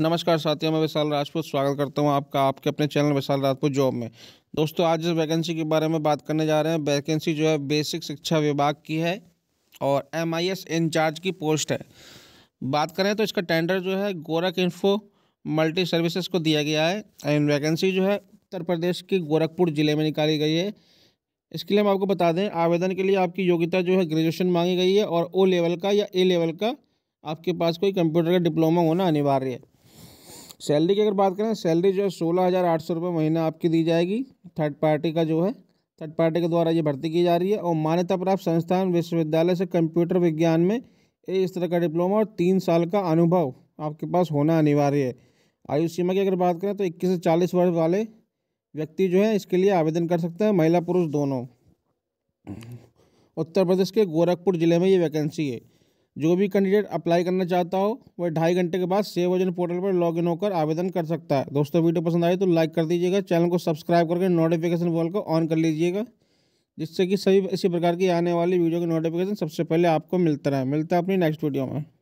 नमस्कार साथियों मैं विशाल राजपूत स्वागत करता हूं आपका आपके अपने चैनल विशाल राजपूत जॉब में दोस्तों आज इस वैकेंसी के बारे में बात करने जा रहे हैं वैकेंसी जो है बेसिक शिक्षा विभाग की है और एम आई एस इंचार्ज की पोस्ट है बात करें तो इसका टेंडर जो है गोरख इन्फो मल्टी सर्विसेज को दिया गया है एंड वैकेंसी जो है उत्तर प्रदेश के गोरखपुर ज़िले में निकाली गई है इसके लिए हम आपको बता दें आवेदन के लिए आपकी योग्यता जो है ग्रेजुएशन मांगी गई है और ओ लेवल का या ए लेवल का आपके पास कोई कंप्यूटर का डिप्लोमा होना अनिवार्य है सैलरी की अगर बात करें सैलरी जो है सोलह हज़ार आठ सौ रुपये महीना आपकी दी जाएगी थर्ड पार्टी का जो है थर्ड पार्टी के द्वारा ये भर्ती की जा रही है और मान्यता प्राप्त संस्थान विश्वविद्यालय से कंप्यूटर विज्ञान में इस तरह का डिप्लोमा और तीन साल का अनुभव आपके पास होना अनिवार्य है आयु सीमा की अगर बात करें तो इक्कीस से चालीस वर्ष वाले व्यक्ति जो है इसके लिए आवेदन कर सकते हैं महिला पुरुष दोनों उत्तर प्रदेश के गोरखपुर जिले में ये वैकेंसी है जो भी कैंडिडेट अप्लाई करना चाहता हो वह ढाई घंटे के बाद सेव वजन पोर्टल पर लॉगिन होकर आवेदन कर सकता है दोस्तों वीडियो पसंद आए तो लाइक कर दीजिएगा चैनल को सब्सक्राइब करके नोटिफिकेशन बॉल को ऑन कर लीजिएगा जिससे कि सभी इसी प्रकार की आने वाली वीडियो की नोटिफिकेशन सबसे पहले आपको मिलता रहे मिलता है अपनी नेक्स्ट वीडियो में